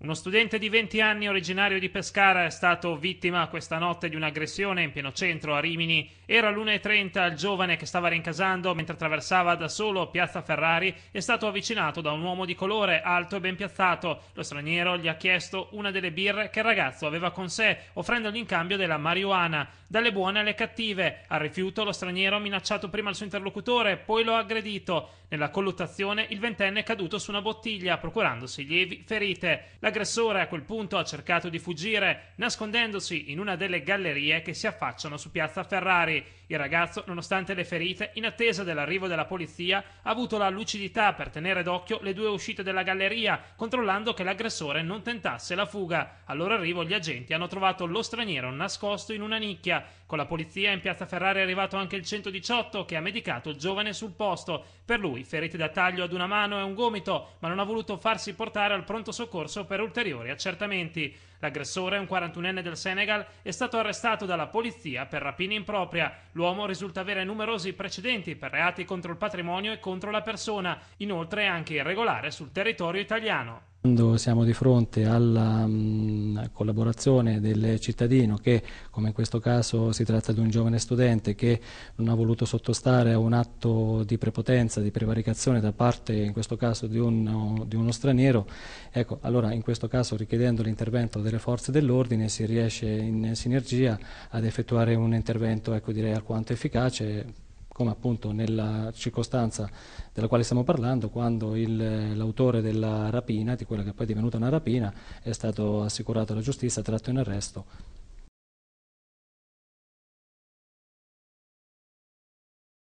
Uno studente di 20 anni originario di Pescara è stato vittima questa notte di un'aggressione in pieno centro a Rimini. Era l'1.30, il giovane che stava rincasando mentre attraversava da solo Piazza Ferrari è stato avvicinato da un uomo di colore alto e ben piazzato. Lo straniero gli ha chiesto una delle birre che il ragazzo aveva con sé, offrendogli in cambio della marijuana. Dalle buone alle cattive. Al rifiuto lo straniero ha minacciato prima il suo interlocutore, poi lo ha aggredito. Nella colluttazione il ventenne è caduto su una bottiglia, procurandosi lievi ferite. La L'aggressore a quel punto ha cercato di fuggire, nascondendosi in una delle gallerie che si affacciano su piazza Ferrari. Il ragazzo, nonostante le ferite, in attesa dell'arrivo della polizia, ha avuto la lucidità per tenere d'occhio le due uscite della galleria, controllando che l'aggressore non tentasse la fuga. Al loro arrivo gli agenti hanno trovato lo straniero nascosto in una nicchia. Con la polizia in piazza Ferrari è arrivato anche il 118 che ha medicato il giovane sul posto. Per lui ferite da taglio ad una mano e un gomito, ma non ha voluto farsi portare al pronto soccorso per per ulteriori accertamenti, l'aggressore, un 41enne del Senegal, è stato arrestato dalla polizia per rapina impropria. L'uomo risulta avere numerosi precedenti per reati contro il patrimonio e contro la persona, inoltre è anche irregolare sul territorio italiano. Quando siamo di fronte alla mh, mm, collaborazione del cittadino che, come in questo caso si tratta di un giovane studente che non ha voluto sottostare a un atto di prepotenza, di prevaricazione da parte in questo caso di, un, di uno straniero, ecco, allora in questo caso richiedendo l'intervento delle forze dell'ordine si riesce in sinergia ad effettuare un intervento ecco, direi alquanto efficace come appunto nella circostanza della quale stiamo parlando, quando l'autore della rapina, di quella che poi è divenuta una rapina, è stato assicurato alla giustizia, tratto in arresto